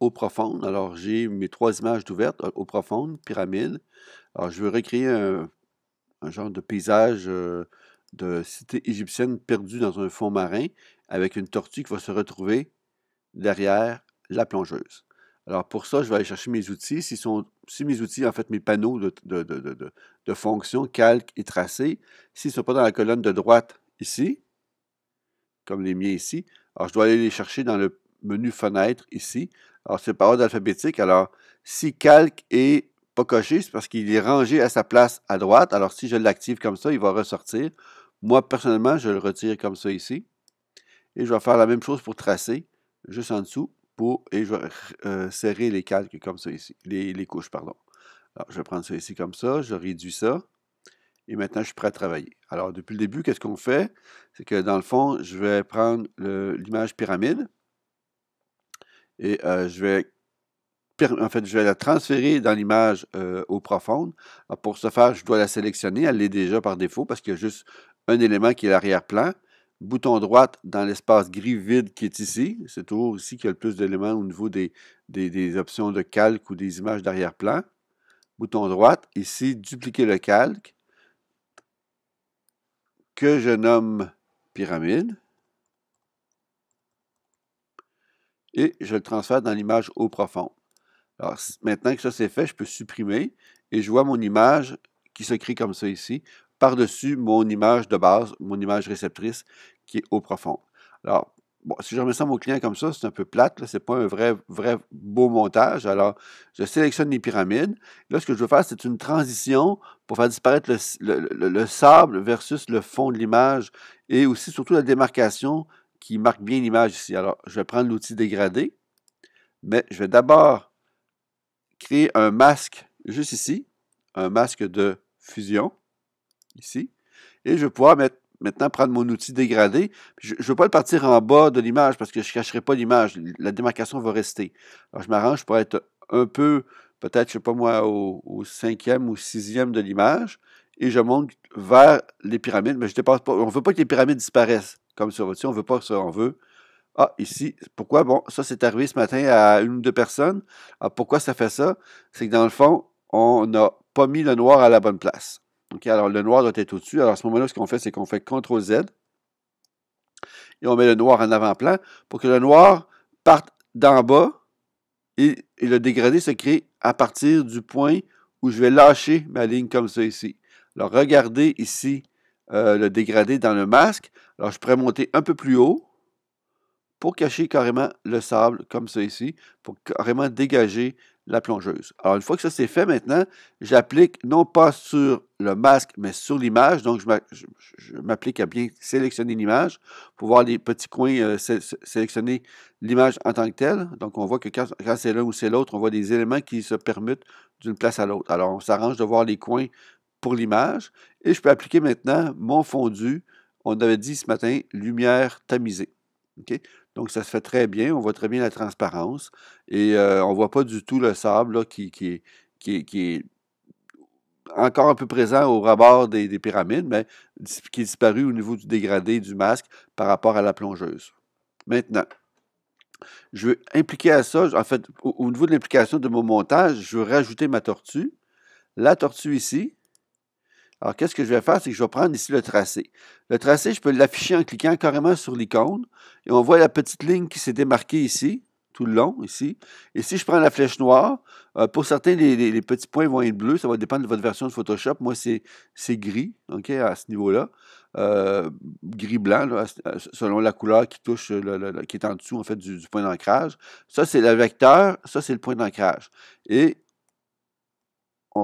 eau profonde. Alors, j'ai mes trois images d'ouvertes, eau profonde, pyramide. Alors, je veux recréer un, genre de paysage de cité égyptienne perdue dans un fond marin avec une tortue qui va se retrouver derrière la plongeuse. Alors, pour ça, je vais aller chercher mes outils. Si, sont, si mes outils, en fait, mes panneaux de, de, fonctions, calque et tracé, s'ils ne sont pas dans la colonne de droite ici, comme les miens ici, alors je dois aller les chercher dans le menu fenêtre ici. Alors, c'est par ordre alphabétique. Alors, si calque est pas coché, c'est parce qu'il est rangé à sa place à droite. Alors, si je l'active comme ça, il va ressortir. Moi, personnellement, je le retire comme ça ici. Et je vais faire la même chose pour tracer, juste en dessous, pour, et je vais euh, serrer les calques comme ça ici, les, les couches, pardon. Alors, je vais prendre ça ici comme ça, je réduis ça. Et maintenant, je suis prêt à travailler. Alors, depuis le début, qu'est-ce qu'on fait? C'est que, dans le fond, je vais prendre l'image pyramide et euh, je vais en fait, je vais la transférer dans l'image euh, au profonde. Ah, pour ce faire, je dois la sélectionner. Elle l'est déjà par défaut parce qu'il y a juste un élément qui est l'arrière-plan. Bouton droite dans l'espace gris vide qui est ici. C'est toujours ici qu'il y a le plus d'éléments au niveau des, des, options de calque ou des images d'arrière-plan. Bouton droite, ici, dupliquer le calque que je nomme pyramide. et je le transfère dans l'image au profond. Alors, maintenant que ça c'est fait, je peux supprimer et je vois mon image qui se crée comme ça ici, par-dessus mon image de base, mon image réceptrice qui est au profond. Alors, si je remets ça à mon client comme ça, c'est un peu plate, ce n'est pas un vrai, vrai beau montage. Alors, je sélectionne les pyramides. Là, ce que je veux faire, c'est une transition pour faire disparaître le, sable versus le fond de l'image et aussi, surtout, la démarcation qui marque bien l'image ici. Alors, je vais prendre l'outil dégradé, mais je vais d'abord créer un masque juste ici, un masque de fusion, ici. Et je vais pouvoir maintenant prendre mon outil dégradé. Je ne veux pas le partir en bas de l'image parce que je ne cacherai pas l'image. La démarcation va rester. Alors, je m'arrange pour être un peu, peut-être, je ne sais pas moi, au, cinquième ou sixième de l'image. Et je monte vers les pyramides, mais je ne dépasse pas. On ne veut pas que les pyramides disparaissent comme sur votre site, on veut pas ça, on veut. Ah, ici, pourquoi? Bon, ça, c'est arrivé ce matin à une ou deux personnes. Ah, pourquoi ça fait ça? C'est que dans le fond, on n'a pas mis le noir à la bonne place. OK, alors le noir doit être au-dessus. Alors à ce moment-là, ce qu'on fait, c'est qu'on fait CTRL Z et on met le noir en avant-plan pour que le noir parte d'en bas et, et le dégradé se crée à partir du point où je vais lâcher ma ligne comme ça ici. Alors regardez ici euh, le dégradé dans le masque. Alors, je pourrais monter un peu plus haut pour cacher carrément le sable, comme ça ici, pour carrément dégager la plongeuse. Alors, une fois que ça c'est fait maintenant, j'applique non pas sur le masque, mais sur l'image. Donc, je m'applique à bien sélectionner l'image pour voir les petits coins, euh, sélectionner l'image en tant que telle. Donc, on voit que quand, quand c'est l'un ou c'est l'autre, on voit des éléments qui se permutent d'une place à l'autre. Alors, on s'arrange de voir les coins pour l'image et je peux appliquer maintenant mon fondu. On avait dit ce matin lumière tamisée. Donc ça se fait très bien, on voit très bien la transparence et euh, on ne voit pas du tout le sable qui, est, qui, est, encore un peu présent au rebord des, pyramides, mais qui est disparu au niveau du dégradé du masque par rapport à la plongeuse. Maintenant, je veux impliquer à ça, en fait, au, niveau de l'implication de mon montage, je veux rajouter ma tortue. La tortue ici, alors, qu'est-ce que je vais faire? C'est que je vais prendre ici le tracé. Le tracé, je peux l'afficher en cliquant carrément sur l'icône. Et on voit la petite ligne qui s'est démarquée ici, tout le long, ici. Et si je prends la flèche noire, euh, pour certains, les, petits points vont être bleus. Ça va dépendre de votre version de Photoshop. Moi, c'est gris, OK, à ce niveau-là. Euh, gris-blanc, selon la couleur qui touche, qui est en dessous, en fait, du point d'ancrage. Ça, c'est le vecteur. Ça, c'est le point d'ancrage. Et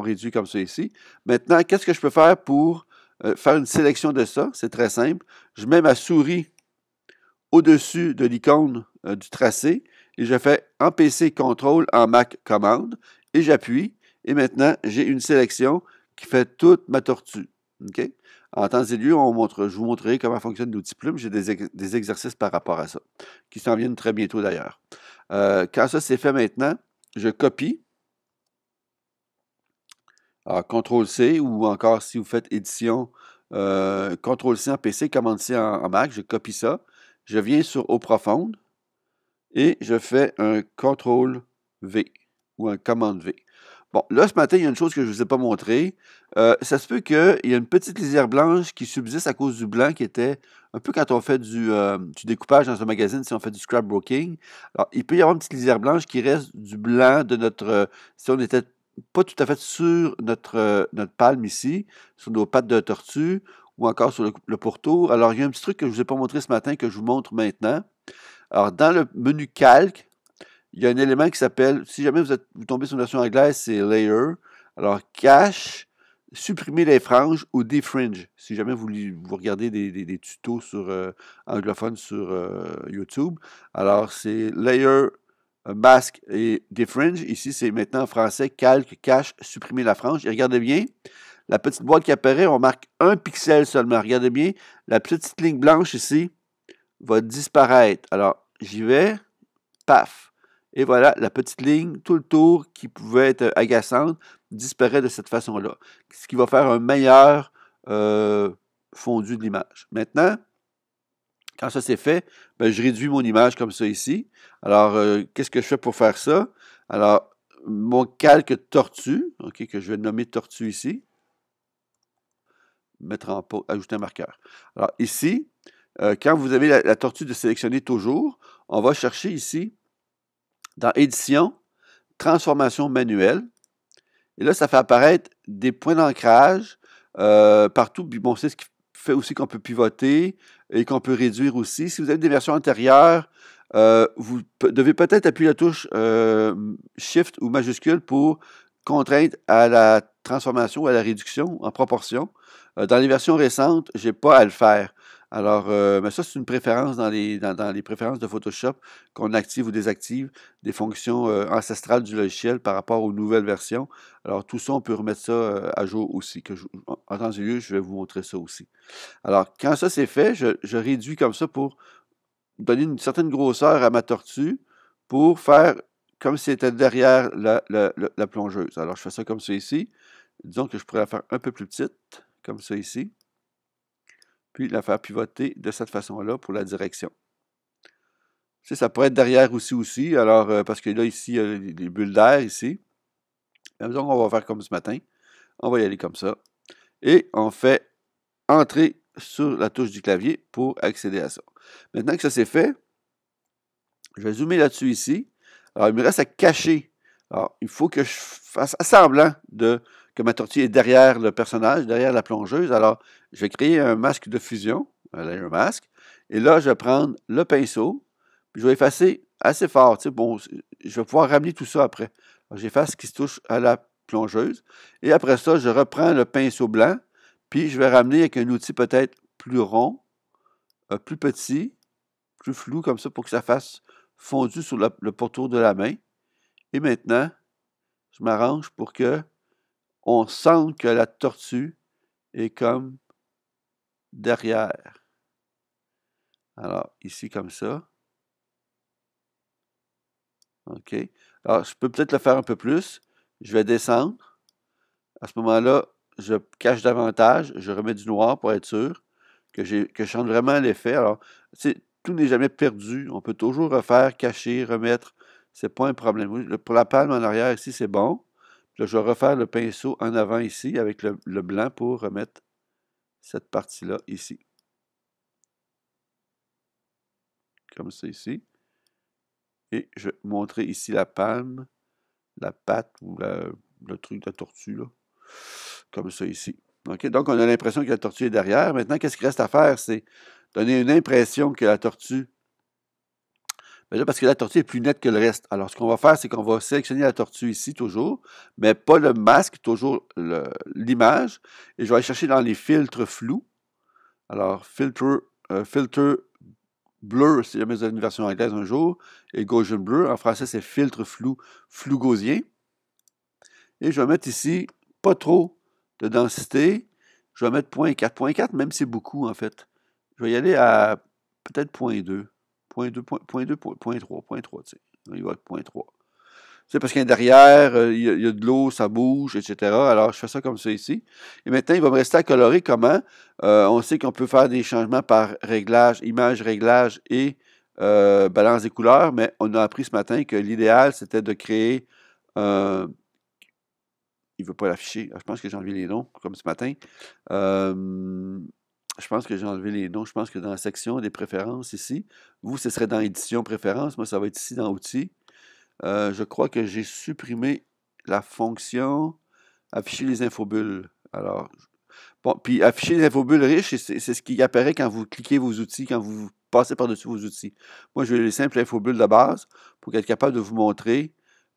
réduit comme ça ici. Maintenant, qu'est-ce que je peux faire pour euh, faire une sélection de ça? C'est très simple. Je mets ma souris au-dessus de l'icône euh, du tracé et je fais en PC CTRL en Mac Command et j'appuie. Et maintenant, j'ai une sélection qui fait toute ma tortue. En temps et lieu, je vous montrerai comment fonctionne l'outil plume. J'ai des, exercices par rapport à ça, qui s'en viennent très bientôt d'ailleurs. Euh, quand ça c'est fait maintenant, je copie alors, ah, CTRL-C ou encore si vous faites édition, euh, CTRL-C en PC, Commande-C en, Mac, je copie ça. Je viens sur Eau profonde et je fais un CTRL-V ou un Commande-V. Bon, là, ce matin, il y a une chose que je ne vous ai pas montrée. Euh, ça se peut qu'il y a une petite lisière blanche qui subsiste à cause du blanc qui était un peu quand on fait euh, du, découpage dans un magazine, si on fait du scrapbooking. Alors, il peut y avoir une petite lisière blanche qui reste du blanc de notre... si on était pas tout à fait sur notre, euh, notre palme ici, sur nos pattes de tortue ou encore sur le, pourtour. Alors, il y a un petit truc que je ne vous ai pas montré ce matin que je vous montre maintenant. Alors, dans le menu calque, il y a un élément qui s'appelle, si jamais vous, tombez sur une version anglaise, c'est layer. Alors, cache, supprimer les franges ou defringe ». Si jamais vous, vous regardez des, tutos sur, anglophone euh, anglophones sur euh, YouTube. Alors, c'est layer basque et des fringes. Ici, c'est maintenant français, calque, cache, supprimer la frange. Et regardez bien, la petite boîte qui apparaît, on marque un pixel seulement. Regardez bien, la petite ligne blanche ici va disparaître. Alors, j'y vais, paf. Et voilà, la petite ligne, tout le tour qui pouvait être agaçante, disparaît de cette façon-là. Ce qui va faire un meilleur euh, fondu de l'image. Maintenant, quand ça c'est fait, ben, je réduis mon image comme ça ici. Alors, euh, qu'est-ce que je fais pour faire ça? Alors, mon calque tortue, OK, que je vais nommer tortue ici, mettre en ajouter un marqueur. Alors, ici, euh, quand vous avez la, tortue de sélectionner toujours, on va chercher ici, dans Édition, Transformation manuelle. Et là, ça fait apparaître des points d'ancrage euh, partout. bon, c'est ce qui fait aussi qu'on peut pivoter et qu'on peut réduire aussi. Si vous avez des versions antérieures, euh, vous devez peut-être appuyer la touche euh, Shift ou majuscule pour contraindre à la transformation ou à la réduction en proportion. Euh, dans les versions récentes, je n'ai pas à le faire. Alors, euh, mais ça, c'est une préférence dans les, préférences de Photoshop qu'on active ou désactive des fonctions euh, ancestrales du logiciel par rapport aux nouvelles versions. Alors, tout ça, on peut remettre ça euh, à jour aussi. Que en temps lieu, je vais vous montrer ça aussi. Alors, quand ça, c'est fait, je, réduis comme ça pour donner une certaine grosseur à ma tortue pour faire comme si c'était derrière la, la plongeuse. Alors, je fais ça comme ça ici. Disons que je pourrais la faire un peu plus petite, comme ça ici puis la faire pivoter de cette façon-là pour la direction. ça pourrait être derrière aussi, aussi. Alors, euh, parce que là, ici, il y a des bulles d'air ici. Donc, on va faire comme ce matin. On va y aller comme ça. Et on fait entrer sur la touche du clavier pour accéder à ça. Maintenant que ça c'est fait, je vais zoomer là-dessus ici. Alors, il me reste à cacher alors, il faut que je fasse semblant hein, de, que ma tortue est derrière le personnage, derrière la plongeuse. Alors, je vais créer un masque de fusion, un masque. Et là, je vais prendre le pinceau, puis je vais effacer assez fort. bon, je vais pouvoir ramener tout ça après. J'efface ce qui se touche à la plongeuse. Et après ça, je reprends le pinceau blanc, puis je vais ramener avec un outil peut-être plus rond, euh, plus petit, plus flou comme ça pour que ça fasse fondu sur le, le pourtour de la main. Et maintenant, je m'arrange pour que on sente que la tortue est comme derrière. Alors, ici comme ça. OK. Alors, je peux peut-être le faire un peu plus. Je vais descendre. À ce moment-là, je cache davantage. Je remets du noir pour être sûr que, que je chante vraiment l'effet. Alors, tout n'est jamais perdu. On peut toujours refaire, cacher, remettre c'est pas un problème. Pour la palme en arrière, ici, c'est bon. je vais refaire le pinceau en avant ici avec le, blanc pour remettre cette partie-là ici. Comme ça ici. Et je vais montrer ici la palme, la patte ou le truc de la tortue, là. Comme ça ici. ok Donc, on a l'impression que la tortue est derrière. Maintenant, qu'est-ce qu'il reste à faire? C'est donner une impression que la tortue parce que la tortue est plus nette que le reste. Alors, ce qu'on va faire, c'est qu'on va sélectionner la tortue ici, toujours, mais pas le masque, toujours l'image. Et je vais aller chercher dans les filtres flous. Alors, Filter euh, Blur, si jamais vous avez une version anglaise un jour, et Gaussian Blur, En français, c'est filtre flou, flou gaussien. Et je vais mettre ici, pas trop de densité. Je vais mettre 0.4, 0.4, même c'est beaucoup, en fait. Je vais y aller à peut-être 0.2. Point 2, point, 2, 3, point 3, tu sais. Il va être point 3. C'est parce qu'il y a derrière, euh, il, y a, de l'eau, ça bouge, etc. Alors, je fais ça comme ça ici. Et maintenant, il va me rester à colorer comment. Euh, on sait qu'on peut faire des changements par réglage, image, réglage et euh, balance des couleurs, mais on a appris ce matin que l'idéal, c'était de créer... il ne veut pas l'afficher. Ah, je pense que j'ai enlevé les noms, comme ce matin je pense que j'ai enlevé les noms. Je pense que dans la section des préférences ici, vous, ce serait dans édition préférences. Moi, ça va être ici dans outils. Euh, je crois que j'ai supprimé la fonction afficher les infobulles. Alors, bon, puis afficher les infobulles riches, c'est ce qui apparaît quand vous cliquez vos outils, quand vous passez par-dessus vos outils. Moi, je vais les simples infobulles de base pour être capable de vous montrer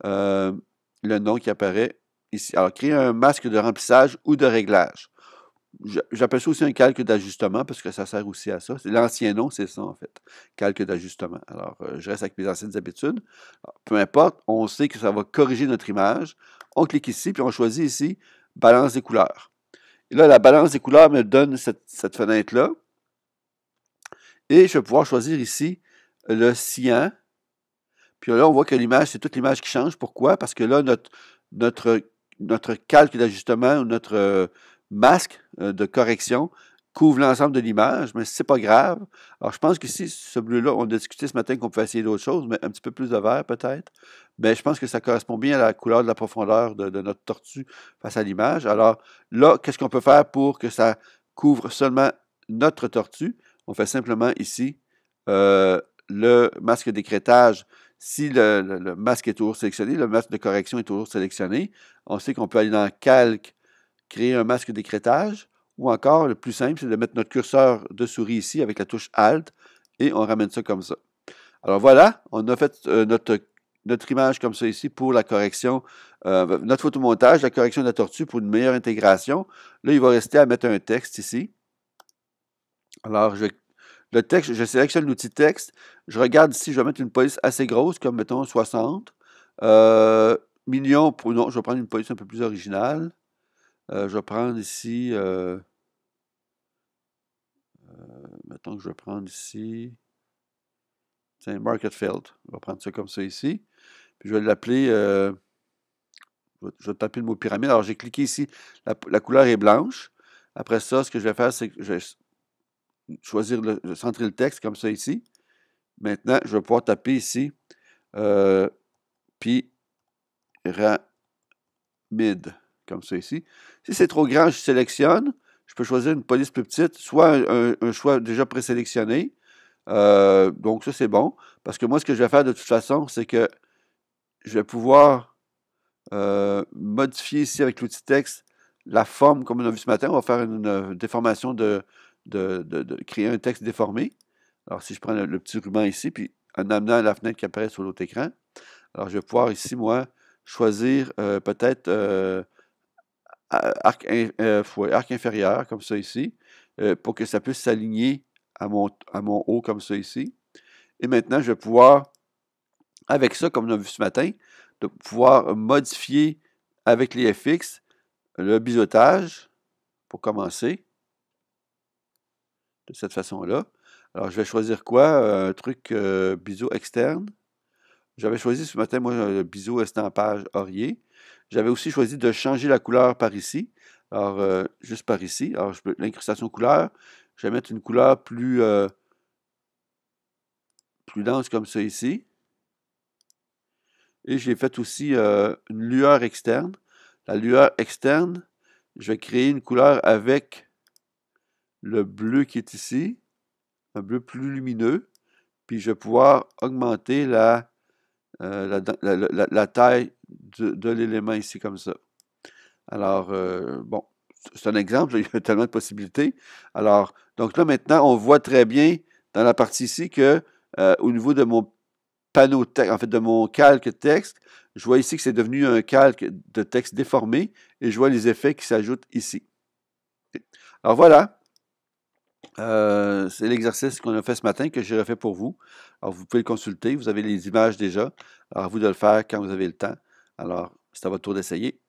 euh, le nom qui apparaît ici. Alors, créer un masque de remplissage ou de réglage. J'appelle ça aussi un calque d'ajustement parce que ça sert aussi à ça. L'ancien nom, c'est ça en fait, calque d'ajustement. Alors, euh, je reste avec mes anciennes habitudes. Ah, peu importe, on sait que ça va corriger notre image. On clique ici, puis on choisit ici balance des couleurs. Et là, la balance des couleurs me donne cette, fenêtre-là. Et je vais pouvoir choisir ici le cyan. Puis là, on voit que l'image, c'est toute l'image qui change. Pourquoi? Parce que là, notre, notre, notre calque d'ajustement, ou notre, euh, masque euh, de correction couvre l'ensemble de l'image, mais c'est pas grave. Alors, je pense que si ce bleu-là, on a discuté ce matin qu'on peut essayer d'autres choses, mais un petit peu plus de vert peut-être. Mais ben, je pense que ça correspond bien à la couleur de la profondeur de, notre tortue face à l'image. Alors là, qu'est-ce qu'on peut faire pour que ça couvre seulement notre tortue? On fait simplement ici euh, le masque d'écrétage. Si le, le, masque est toujours sélectionné, le masque de correction est toujours sélectionné, on sait qu'on peut aller dans Calque, créer un masque d'écrétage, ou encore, le plus simple, c'est de mettre notre curseur de souris ici avec la touche Alt, et on ramène ça comme ça. Alors voilà, on a fait euh, notre, notre image comme ça ici pour la correction, euh, notre photomontage, la correction de la tortue pour une meilleure intégration. Là, il va rester à mettre un texte ici. Alors, je, le texte, je sélectionne l'outil texte. Je regarde ici, je vais mettre une police assez grosse, comme mettons 60. Euh, Non, je vais prendre une police un peu plus originale. Euh, je vais prendre ici. Euh, euh, mettons que je vais prendre ici. un « Market Field. Je va prendre ça comme ça ici. Puis je vais l'appeler. Euh, je, vais, taper le mot pyramide. Alors j'ai cliqué ici. La, couleur est blanche. Après ça, ce que je vais faire, c'est que je vais choisir le, je vais centrer le texte comme ça ici. Maintenant, je vais pouvoir taper ici. Euh, pyramide comme ça ici. Si c'est trop grand, je sélectionne. Je peux choisir une police plus petite, soit un, choix déjà présélectionné. Euh, donc ça, c'est bon. Parce que moi, ce que je vais faire de toute façon, c'est que je vais pouvoir euh, modifier ici avec l'outil texte la forme, comme on a vu ce matin. On va faire une, déformation de, de, créer un texte déformé. Alors, si je prends le, petit ruban ici, puis en amenant la fenêtre qui apparaît sur l'autre écran, alors je vais pouvoir ici, moi, choisir euh, peut-être euh, arc, inférieur, comme ça ici, euh, pour que ça puisse s'aligner à mon, haut, comme ça ici. Et maintenant, je vais pouvoir, avec ça, comme on a vu ce matin, de pouvoir modifier avec les FX le biseautage, pour commencer, de cette façon-là. Alors, je vais choisir quoi? Un truc euh, biseau externe. J'avais choisi ce matin, moi, le biseau estampage orier j'avais aussi choisi de changer la couleur par ici. Alors, euh, juste par ici. Alors, je peux l'incrustation couleur. Je vais mettre une couleur plus, euh, plus dense comme ça ici. Et j'ai fait aussi euh, une lueur externe. La lueur externe, je vais créer une couleur avec le bleu qui est ici. Un bleu plus lumineux. Puis je vais pouvoir augmenter la euh, la, taille de, l'élément ici comme ça. Alors, euh, bon, c'est un exemple, il y a tellement de possibilités. Alors, donc là maintenant, on voit très bien dans la partie ici que euh, au niveau de mon panneau texte, en fait de mon calque texte, je vois ici que c'est devenu un calque de texte déformé et je vois les effets qui s'ajoutent ici. Alors voilà, c'est l'exercice qu'on a fait ce matin que j'ai refait pour vous. Alors, vous pouvez le consulter. Vous avez les images déjà. Alors, à vous de le faire quand vous avez le temps. Alors, c'est à votre tour d'essayer.